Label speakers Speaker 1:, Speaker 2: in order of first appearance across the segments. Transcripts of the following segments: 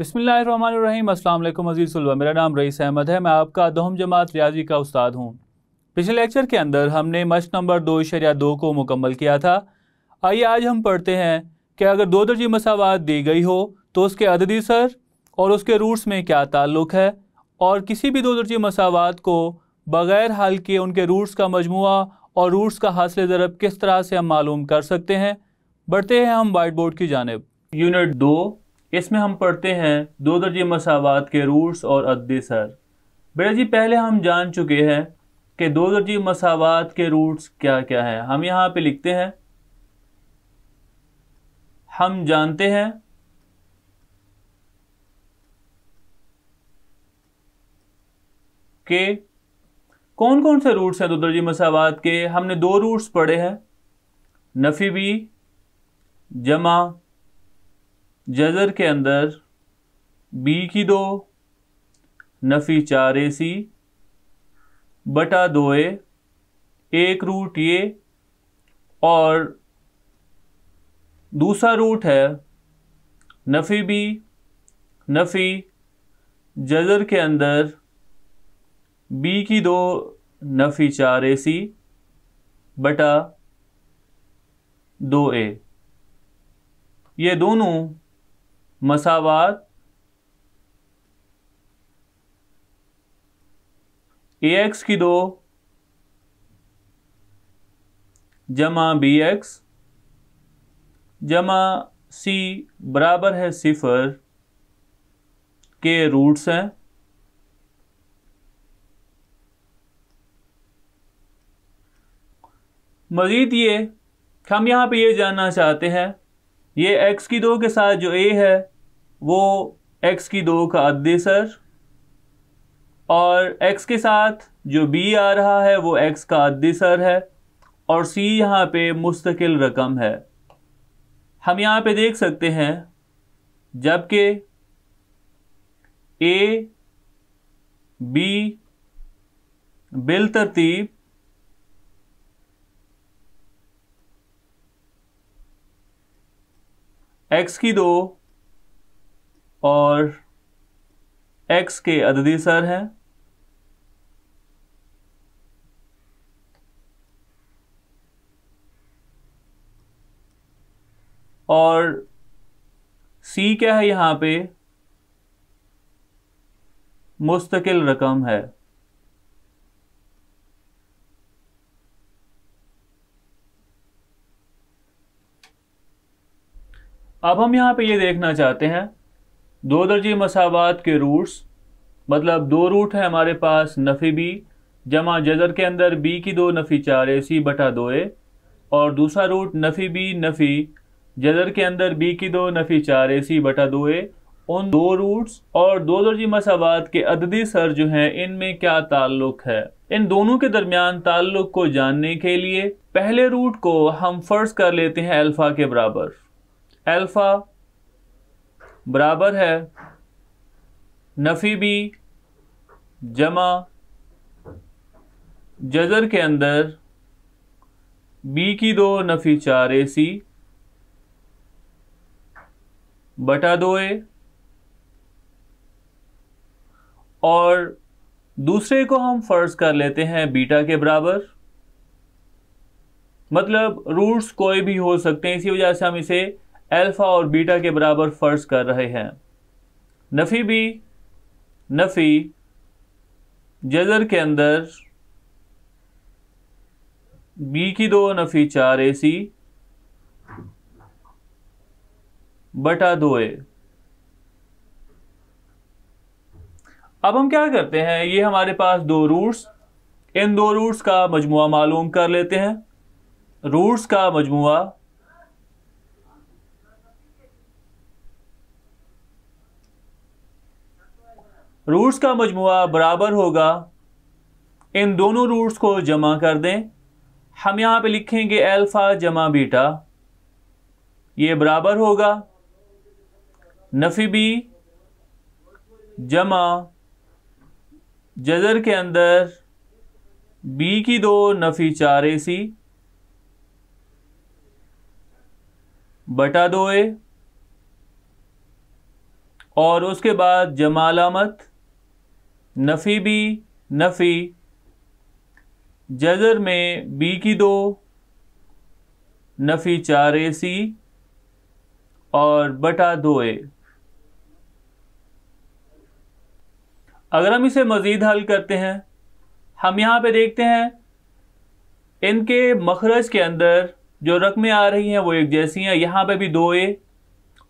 Speaker 1: बसमीम अल्लाम अजीज़ मेरा नाम रईस अहमद है मैं आपका दोहम जमात रियाजी का उस्ताद हूँ पिछले लेक्चर के अंदर हमने मश नंबर दो शरिया दो को मुकम्मल किया था आइए आज हम पढ़ते हैं कि अगर दो दर्जी मसावत दी गई हो तो उसके अददी सर और उसके रूट्स में क्या ताल्लुक़ है और किसी भी दो दर्जी मसावत को बग़ैर हल के उनके रूट्स का मजमू और रूट्स का हासिल ज़रब किस तरह से हम मालूम कर सकते हैं बढ़ते हैं हम वाइट बोर्ड की जानब यूनिट दो इसमें हम पढ़ते हैं दो दर्जे मसावत के रूट्स और सर बेटा जी पहले हम जान चुके हैं कि दो दर्जे मसावत के रूट्स क्या क्या हैं हम यहाँ पे लिखते हैं हम जानते हैं कि कौन कौन से रूट्स हैं दो दर्जी मसावत के हमने दो रूट्स पढ़े हैं नफी भी जमा जजर के अंदर बी की दो नफ़ी चार ए सी बटा दो ए एक रूट ये और दूसरा रूट है नफ़ी बी नफ़ी जजर के अंदर बी की दो नफ़ी चार ए सी बटा दो ए ये दोनों मसावात ए एक्स की दो जमा बी एक्स जमा सी बराबर है सिफर के रूट्स हैं मजीद ये हम यहाँ पे ये जानना चाहते हैं ये एक्स की दो के साथ जो ए है वो x की दो का अध्यसर और x के साथ जो b आ रहा है वो x का अध्यसर है और c यहाँ पे मुस्तकिल रकम है हम यहाँ पे देख सकते हैं जबकि ए बी बिल तरतीब एक्स की दो और एक्स के अददी सर हैं और सी क्या है यहां पे मुस्तकिल रकम है अब हम यहां पे ये देखना चाहते हैं दो दर्जी मसावत के रूट्स मतलब दो रूट हैं हमारे पास नफ़ी बी जमा जजर के अंदर बी की दो नफ़ी चार ए सी बटा दो ए और दूसरा रूट नफ़ी बी नफ़ी जजर के अंदर बी की दो नफ़ी चार ए सी बटा दो ए उन दो रूट्स और दो दर्जी मसावत के अददी सर जो हैं इनमें क्या ताल्लुक है इन दोनों के दरमियान ताल्लुक को जानने के लिए पहले रूट को हम फर्ज कर लेते हैं अल्फ़ा के बराबर अल्फ़ा बराबर है नफ़ी बी जमा जजर के अंदर बी की दो नफ़ी चार ए सी बटा दो ए और दूसरे को हम फ़र्ज़ कर लेते हैं बीटा के बराबर मतलब रूट्स कोई भी हो सकते हैं इसी वजह से हम इसे अल्फ़ा और बीटा के बराबर फ़र्ज कर रहे हैं नफ़ी भी नफ़ी जजर के अंदर बी की दो नफ़ी चार ए सी बटा दो ए अब हम क्या करते हैं ये हमारे पास दो रूट्स इन दो रूट्स का मजमु मालूम कर लेते हैं रूट्स का मजमु रूट्स का मजमु बराबर होगा इन दोनों रूट्स को जमा कर दें हम यहाँ पे लिखेंगे अल्फ़ा जमा बीटा ये बराबर होगा नफी बी जमा जजर के अंदर बी की दो नफी चार ए सी बटा दो ए और उसके बाद जमालामत नफ़ी बी नफ़ी जजर में बी की दो नफ़ी चार ए सी और बटा दो ए अगर हम इसे मज़ीद हल करते हैं हम यहाँ पे देखते हैं इनके मखरज के अंदर जो रकमें आ रही हैं वो एक जैसी हैं यहाँ पे भी दो ए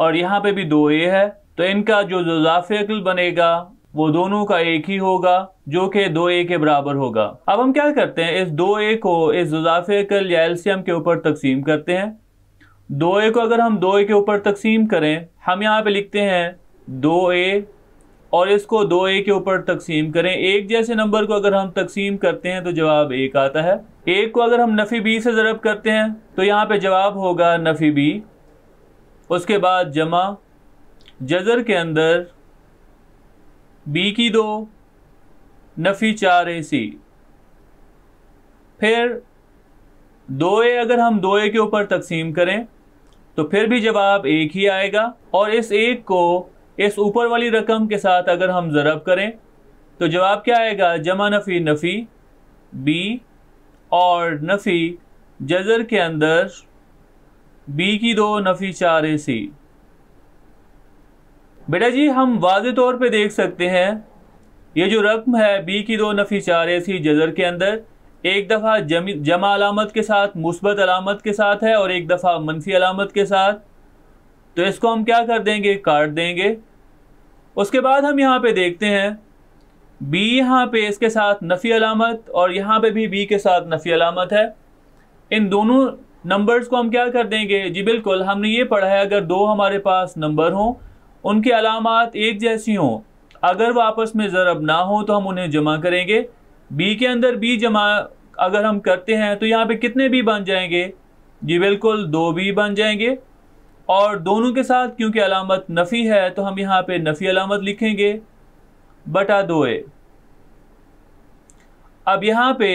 Speaker 1: और यहाँ पे भी दो ए है तो इनका जो जोजाफ़ अकल बनेगा वो दोनों का एक ही होगा जो कि दो ए के बराबर होगा अब हम क्या करते हैं इस दो ए को इस जुजाफे कल या एल्सियम के ऊपर तकसीम करते हैं दो ए को अगर हम दो ए के ऊपर तकसीम करें हम यहाँ पे लिखते हैं दो ए और इसको दो ए के ऊपर तकसीम करें एक जैसे नंबर को अगर हम तकसीम करते हैं तो जवाब एक आता है एक को अगर हम नफ़ी बी से ज़रब करते हैं तो यहाँ पे जवाब होगा नफ़ी बी उसके बाद जमा जजर के अंदर बी की दो नफ़ी चार ए सी फिर दो ए अगर हम दो ए के ऊपर तकसीम करें तो फिर भी जवाब एक ही आएगा और इस एक को इस ऊपर वाली रकम के साथ अगर हम ज़रब करें तो जवाब क्या आएगा जमा नफ़ी नफ़ी बी और नफ़ी जजर के अंदर बी की दो नफ़ी चार ए सी बेटा जी हम वाज तौर पर देख सकते हैं ये जो रकम है बी की दो नफ़ी चार ऐसी जजर के अंदर एक दफ़ा जमी जमा अलामत के साथ मुस्बत अलामत के साथ है और एक दफ़ा मनफी अलामत के साथ तो इसको हम क्या कर देंगे काट देंगे उसके बाद हम यहाँ पे देखते हैं बी यहाँ पे इसके साथ नफ़ी अलामत और यहाँ पे भी बी के साथ नफ़ी अलामत है इन दोनों नंबर्स को हम क्या कर देंगे जी बिल्कुल हमने ये पढ़ा है अगर दो हमारे पास नंबर हों उनकी अलामत एक जैसी हों अगर वो आपस में ज़रब ना हो तो हम उन्हें जमा करेंगे बी के अंदर बी जमा अगर हम करते हैं तो यहाँ पे कितने बी बन जाएंगे जी बिल्कुल दो बी बन जाएंगे और दोनों के साथ क्योंकि अलामत नफ़ी है तो हम यहाँ पे नफ़ी अलामत लिखेंगे बटा दो ए अब यहाँ पे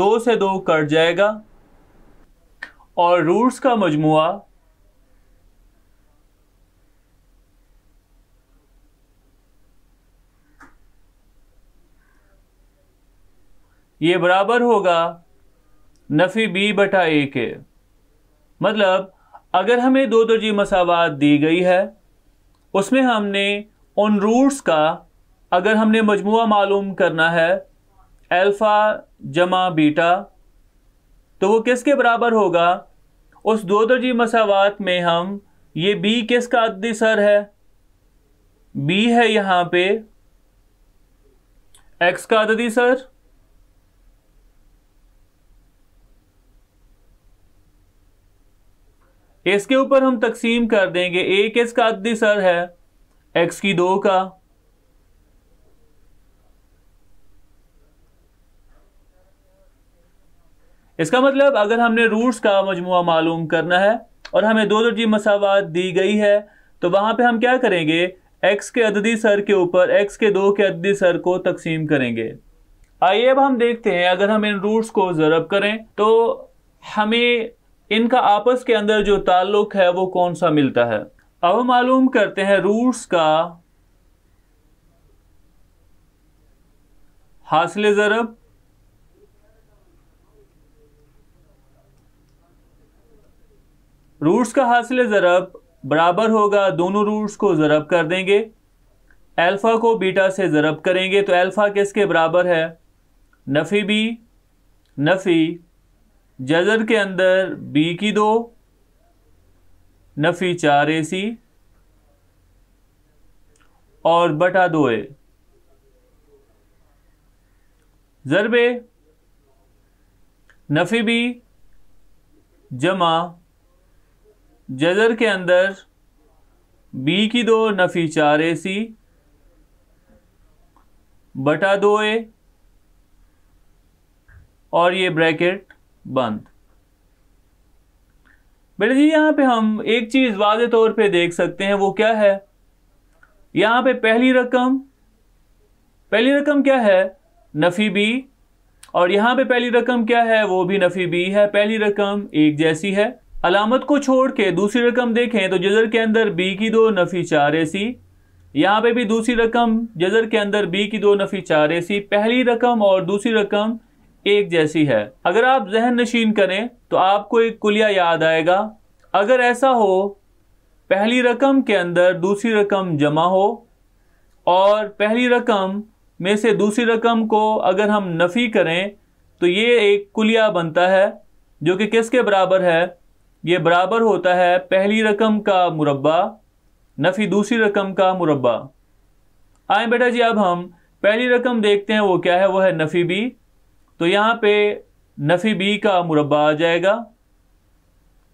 Speaker 1: दो से दो कट जाएगा और रूट्स का मजमु ये बराबर होगा नफ़ी बी बटा ए के मतलब अगर हमें दो दर्जी मसावत दी गई है उसमें हमने उन रूट्स का अगर हमने मजमु मालूम करना है अल्फ़ा जमा बीटा तो वो किसके बराबर होगा उस दो दर्जी मसावत में हम ये बी किसका अद्दी सर है बी है यहाँ पे एक्स का अददी सर इसके ऊपर हम तकसीम कर देंगे एक का अद्दी सर है एक्स की दो का इसका मतलब अगर हमने रूट्स का मजमु मालूम करना है और हमें दो दर्जी मसावत दी गई है तो वहां पे हम क्या करेंगे एक्स के अददी सर के ऊपर एक्स के दो के अददी सर को तकसीम करेंगे आइए अब हम देखते हैं अगर हम इन रूट्स को ज़रब करें तो हमें इनका आपस के अंदर जो ताल्लुक है वो कौन सा मिलता है अब हम मालूम करते हैं रूट्स का हासिल ज़रब रूट्स का हासिल ज़रब बराबर होगा दोनों रूट्स को ज़रब कर देंगे अल्फ़ा को बीटा से ज़रब करेंगे तो अल्फ़ा किसके बराबर है नफ़ी बी नफ़ी जजर के अंदर बी की दो नफ़ी चार ए सी और बटा दो ए ज़रबे नफ़ी बी जमा जजर के अंदर बी की दो नफ़ी चार ए सी बटा दो ए और ये ब्रैकेट बंद बेटा जी यहां पे हम एक चीज वाज तौर पे देख सकते हैं वो क्या है यहां पे पहली रकम पहली रकम क्या है नफी बी और यहां पे पहली रकम क्या है वो भी नफी बी है पहली रकम एक जैसी है अलामत को छोड़ के दूसरी रकम देखें तो जजर के अंदर बी की दो नफी चार ऐसी यहां पे भी दूसरी रकम जजर के अंदर बी की दो नफी चार ऐसी पहली रकम और दूसरी रकम एक जैसी है अगर आप जहन नशीन करें तो आपको एक कुलिया याद आएगा अगर ऐसा हो पहली रकम के अंदर दूसरी रकम जमा हो और पहली रकम में से दूसरी रकम को अगर हम नफ़ी करें तो ये एक कुलिया बनता है जो कि किसके बराबर है ये बराबर होता है पहली रकम का मुरबा नफ़ी दूसरी रकम का मुरबा आए बेटा जी अब हम पहली रकम देखते हैं वो क्या है वो है नफ़ी भी तो यहाँ पे नफ़ी बी का मुरबा आ जाएगा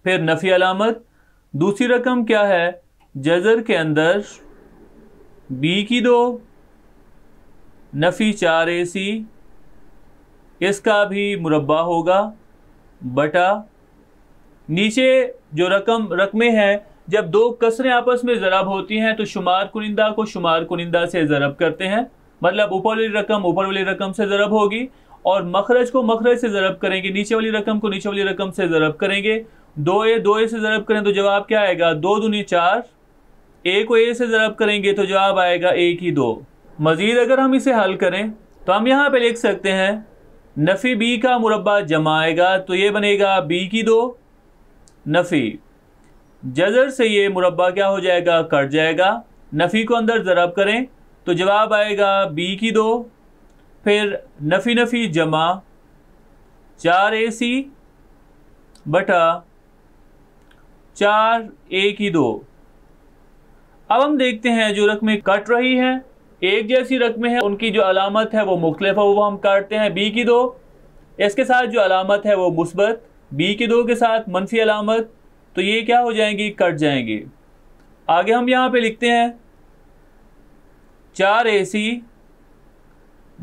Speaker 1: फिर नफ़ी अलामत दूसरी रकम क्या है जजर के अंदर बी की दो नफ़ी चार ए सी इसका भी मुरबा होगा बटा नीचे जो रकम रकमें हैं जब दो कसरें आपस में ज़रब होती हैं तो शुमार कुनिंदा को शुमार कुनिंदा से ज़रब करते हैं मतलब ऊपर वाली रकम ऊपर वाली रकम से ज़रब होगी और मखरज को मखरज से ज़रब करेंगे नीचे वाली रकम को नीचे वाली रकम से ज़रब करेंगे दो ए दो ए से ज़रब करें तो जवाब क्या आएगा दो दूनी चार ए को ए से ज़रब करेंगे तो जवाब आएगा एक ही दो मज़ीद अगर हम इसे हल करें तो हम यहाँ पे लिख सकते हैं नफ़ी बी का मुरबा जमा आएगा तो ये बनेगा बी की दो नफ़ी जजर से ये मुरबा क्या हो जाएगा कट जाएगा नफ़ी को अंदर ज़रब करें तो जवाब आएगा बी की दो फिर नफ़ी नफ़ी जमा चार ए सी बटा चार ए की दो अब हम देखते हैं जो रकमें कट रही हैं एक जैसी रकमें हैं उनकी जो अलामत है वो मुख्तलिफ है वो हम काटते हैं बी की दो इसके साथ जो अलामत है वो मुस्बत बी की दो के साथ मनफी अलामत तो ये क्या हो जाएंगी कट जाएंगी आगे हम यहाँ पे लिखते हैं चार ए सी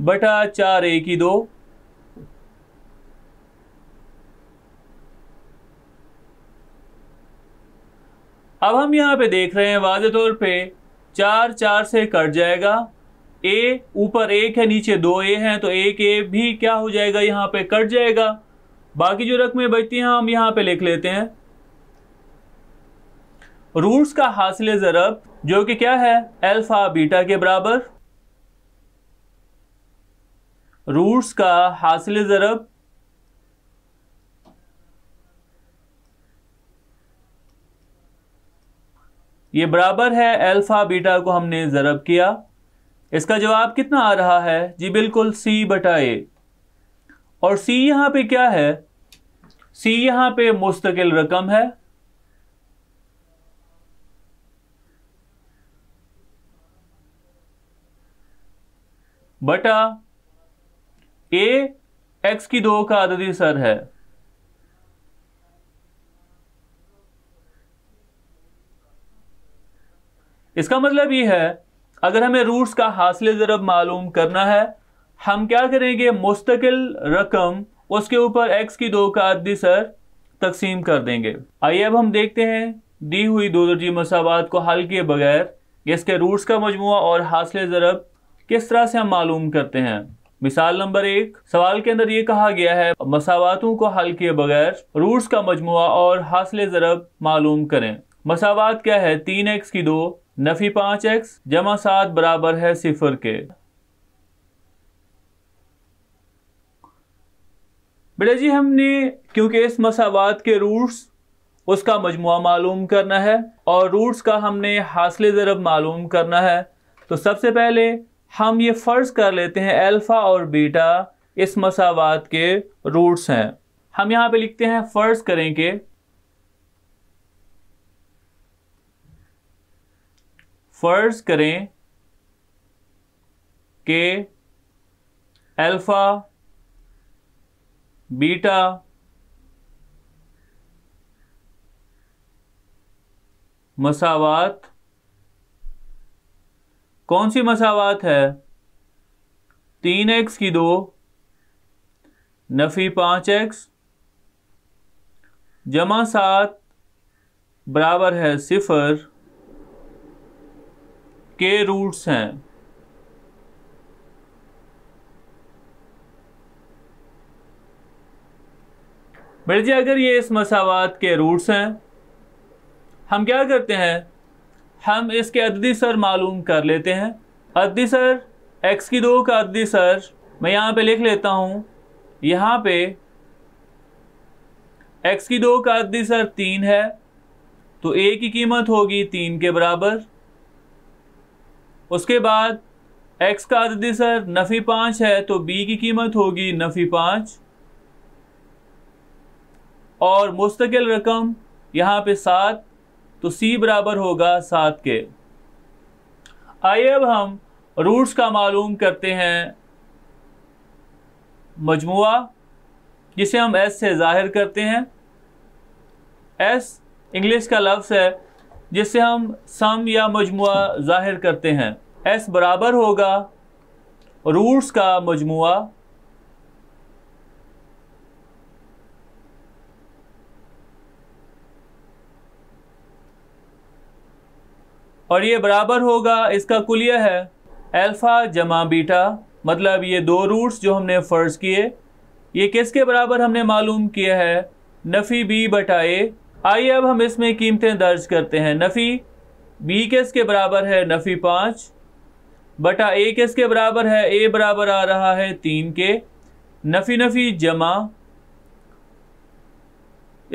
Speaker 1: बटा चार ए की दो अब हम यहां पे देख रहे हैं वाजे तौर पे चार चार से कट जाएगा ए ऊपर एक है नीचे दो ए हैं तो एक ए भी क्या हो जाएगा यहां पे कट जाएगा बाकी जो रकमें बचती हैं हम यहां पे लिख लेते हैं रूट्स का हासिल ज़रब जो कि क्या है अल्फा बीटा के बराबर रूट्स का हासिल ज़रब ये बराबर है अल्फ़ा बीटा को हमने ज़रब किया इसका जवाब कितना आ रहा है जी बिल्कुल सी बटा ए और सी यहां पे क्या है सी यहां पे मुस्तकिल रकम है बटा ए एक्स की दो का आदि सर है इसका मतलब यह है अगर हमें रूट्स का हासिल ज़रब मालूम करना है हम क्या करेंगे मुस्तकिल रकम उसके ऊपर एक्स की दो का आदि सर तकसीम कर देंगे आइए अब हम देखते हैं दी हुई दो दर्जी मसावत को हल किए बगैर इसके रूट्स का मजमू और हासिल ज़रब किस तरह से हम मालूम करते हैं मिसाल नंबर एक सवाल के अंदर ये कहा गया है मसावतों को हल किए बगैर रूट्स का मजमु और हासिल ज़रब मालूम करें मसावत क्या है तीन एक्स की दो नफ़ी पांच एक्स जमा सात बराबर है सिफर के बेटा जी हमने क्योंकि इस मसावत के रूट्स उसका मजमु मालूम करना है और रूट्स का हमने हासिल ज़रब मालूम करना है तो सबसे पहले हम ये फ़र्ज़ कर लेते हैं अल्फ़ा और बीटा इस मसावात के रूट्स हैं हम यहाँ पे लिखते हैं फ़र्ज़ करें कि फ़र्ज़ करें कि अल्फ़ा बीटा मसावात कौन सी मसावात है तीन एक्स की दो नफ़ी पांच एक्स जमा सात बराबर है सिफर के रूट्स हैं बेटे जी अगर ये इस मसावात के रूट्स हैं हम क्या करते हैं हम इसके अददी सर मालूम कर लेते हैं अदी सर एक्स की दो का अदी सर मैं यहाँ पे लिख लेता हूँ यहाँ पे एक्स की दो का अदी सर तीन है तो ए की कीमत होगी तीन के बराबर उसके बाद एक्स का अदी सर नफ़ी पाँच है तो बी की कीमत होगी नफ़ी पाँच और मुस्तकिल रकम यहाँ पे सात तो सी बराबर होगा सात के आइए अब हम रूट्स का मालूम करते हैं मजमू जिसे हम एस से ज़ाहिर करते हैं एस इंग्लिश का लफ्ज़ है जिससे हम सम या मजमू ज़ाहिर करते हैं एस बराबर होगा रूट्स का मजमुआ और ये बराबर होगा इसका कुल यह है अल्फ़ा जमा बीटा मतलब ये दो रूट्स जो हमने फ़र्ज़ किए ये किसके बराबर हमने मालूम किया है नफ़ी बी बटा ए आइए अब हम इसमें कीमतें दर्ज करते हैं नफ़ी बी किस के बराबर है नफ़ी पाँच बटा ए किस के बराबर है ए बराबर आ रहा है तीन के नफ़ी नफ़ी जमा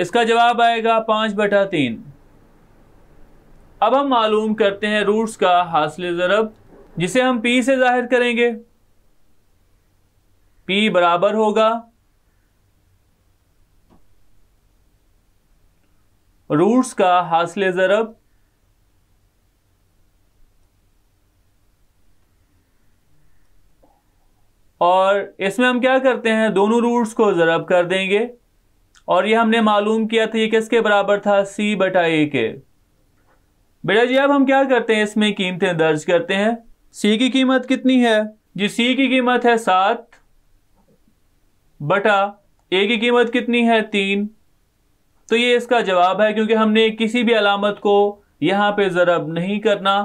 Speaker 1: इसका जवाब आएगा पाँच बटा तीन अब हम मालूम करते हैं रूट्स का हासिल ज़रब जिसे हम पी से ज़ाहिर करेंगे पी बराबर होगा रूट्स का हासिल ज़रब और इसमें हम क्या करते हैं दोनों रूट्स को ज़रब कर देंगे और ये हमने मालूम किया था ये किसके बराबर था सी बटा ए के बेटा जी अब हम क्या करते हैं इसमें कीमतें दर्ज करते हैं सी की कीमत कितनी है जी सी की कीमत है सात बटा ए की कीमत कितनी है तीन तो ये इसका जवाब है क्योंकि हमने किसी भी अलामत को यहाँ पे ज़रब नहीं करना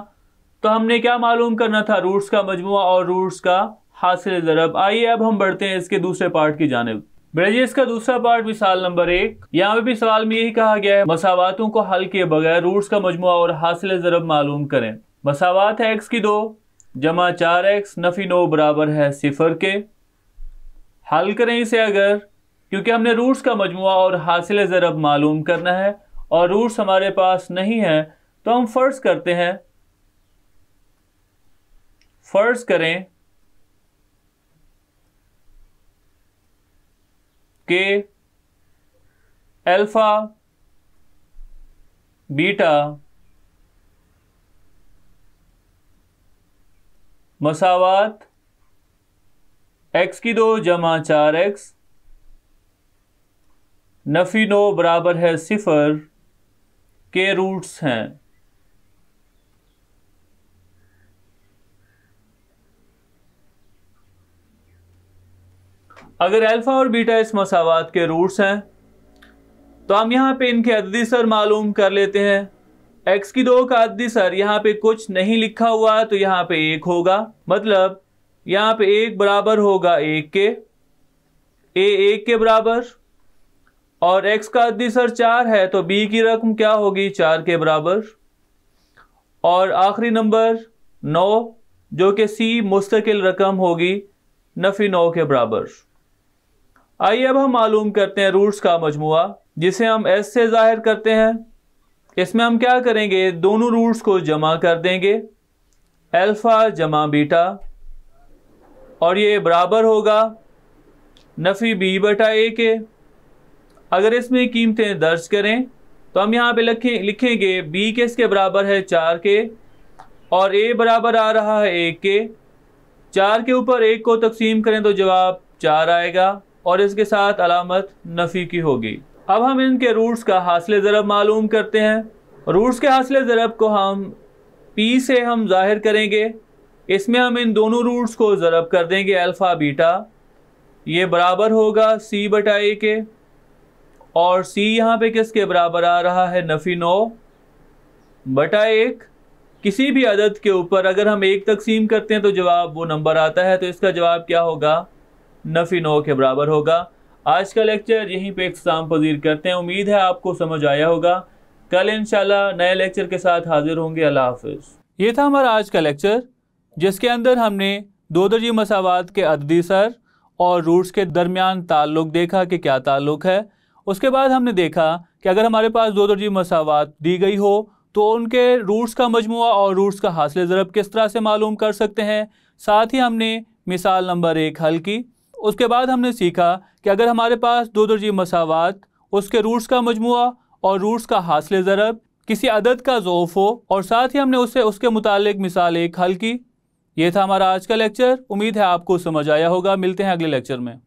Speaker 1: तो हमने क्या मालूम करना था रूट्स का मजमु और रूट्स का हासिल ज़रब आइए अब हम बढ़ते हैं इसके दूसरे पार्ट की जानब मेरा जी इसका दूसरा पार्ट मिसाल नंबर एक यहाँ पे भी सवाल में यही कहा गया है मसावातों को हल किए बगैर रूट्स का मजमु और हासिल जरब मालूम करें मसावात है एक्स की दो जमा चार एक्स नफी नो बराबर है सिफर के हल करें इसे अगर क्योंकि हमने रूट्स का मजमु और हासिल ज़रब मालूम करना है और रूट्स हमारे पास नहीं है तो हम फ़र्ज़ करते हैं फ़र्ज़ करें के अल्फा बीटा मसावत एक्स की दो जमा चार एक्स नफ़ी नो बराबर है सिफर के रूट्स हैं अगर अल्फा और बीटा इस मसावत के रूट्स हैं तो हम यहाँ पे इनके अददी सर मालूम कर लेते हैं एक्स की दो का अददी सर यहाँ पे कुछ नहीं लिखा हुआ तो यहाँ पे एक होगा मतलब यहाँ पे एक बराबर होगा एक के ए एक के बराबर और एक्स का अददी सर चार है तो बी की रकम क्या होगी चार के बराबर और आखिरी नंबर नौ जो कि सी मुस्तकिल रकम होगी नफ़ी नौ के बराबर आइए अब हम मालूम करते हैं रूट्स का मजमु जिसे हम एस से ज़ाहिर करते हैं इसमें हम क्या करेंगे दोनों रूट्स को जमा कर देंगे अल्फ़ा जमा बीटा और ये बराबर होगा नफ़ी बी बटा ए के अगर इसमें कीमतें दर्ज करें तो हम यहाँ पे लिखे लिखेंगे बी के इसके बराबर है चार के और ए बराबर आ रहा है एक के चार के ऊपर एक को तकसीम करें तो जवाब चार आएगा और इसके साथ अलामत नफ़ी की होगी अब हम इनके रूट्स का हासिल ज़रब मालूम करते हैं रूट्स के हासिल ज़रब को हम पी से हम ज़ाहिर करेंगे इसमें हम इन दोनों रूट्स को ज़रब कर देंगे अल्फ़ा बीटा ये बराबर होगा सी बटा के और सी यहाँ पे किसके बराबर आ रहा है नफ़ी नौ बटा एक किसी भी अदद के ऊपर अगर हम एक तकसीम करते हैं तो जवाब वो नंबर आता है तो इसका जवाब क्या होगा नफ़ी नौ के बराबर होगा आज का लेक्चर यहीं पे इख्ताम पजीर करते हैं उम्मीद है आपको समझ आया होगा कल इन नए लेक्चर के साथ हाजिर होंगे अल्लाह हाफिज ये था हमारा आज का लेक्चर जिसके अंदर हमने दो दर्जी मसावत के अददी सर और रूट्स के दरमियान ताल्लुक देखा कि क्या ताल्लुक है उसके बाद हमने देखा कि अगर हमारे पास दो दर्जी मसावत दी गई हो तो उनके रूट्स का मजमू और रूट्स का हासिल ज़रब किस तरह से मालूम कर सकते हैं साथ ही हमने मिसाल नंबर एक हल की उसके बाद हमने सीखा कि अगर हमारे पास दो दर्जी मसावत उसके रूट्स का मजमू और रूट्स का हासिल ज़रब किसी अदद का ज़ोफ़ हो और साथ ही हमने उससे उसके मुतालिक मिसाल एक हल की ये था हमारा आज का लेक्चर उम्मीद है आपको समझ आया होगा मिलते हैं अगले लेक्चर में